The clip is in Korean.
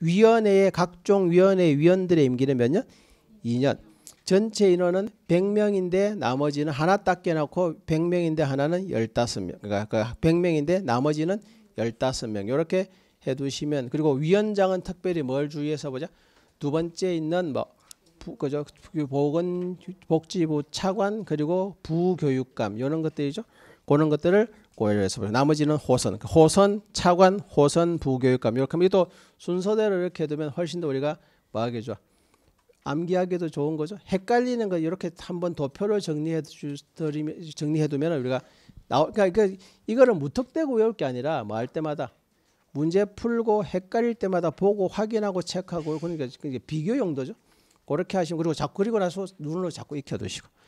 위원회의 각종 위원회 위원들의 임기는 몇 년? 2년. 전체 인원은 100명인데 나머지는 하나 딱 껴놓고 100명인데 하나는 15명. 그러니까 100명인데 그 나머지는 15명. 이렇게 해두시면 그리고 위원장은 특별히 뭘 주의해서 보자. 두 번째 있는 뭐 부, 그죠 보건 그 복지부 뭐 차관 그리고 부교육감 이런 것들이죠. 그런 것들을 고려해서 나머지는 호선, 그러니까 호선 차관, 호선 부교육감 이렇게 하면 또 순서대로 이렇게 두면 훨씬 더 우리가 뭐하게죠 암기하기도 좋은 거죠. 헷갈리는 거 이렇게 한번 도표를 정리해 주 정리해 두면 우리가 나오 그러니까 이거를 무턱대고 외울 게 아니라 뭐 할 때마다 문제 풀고 헷갈릴 때마다 보고 확인하고 체크하고 그러니까 비교 용도죠. 그렇게 하시면 그리고 자꾸 그리고 나서 눈으로 자꾸 익혀두시고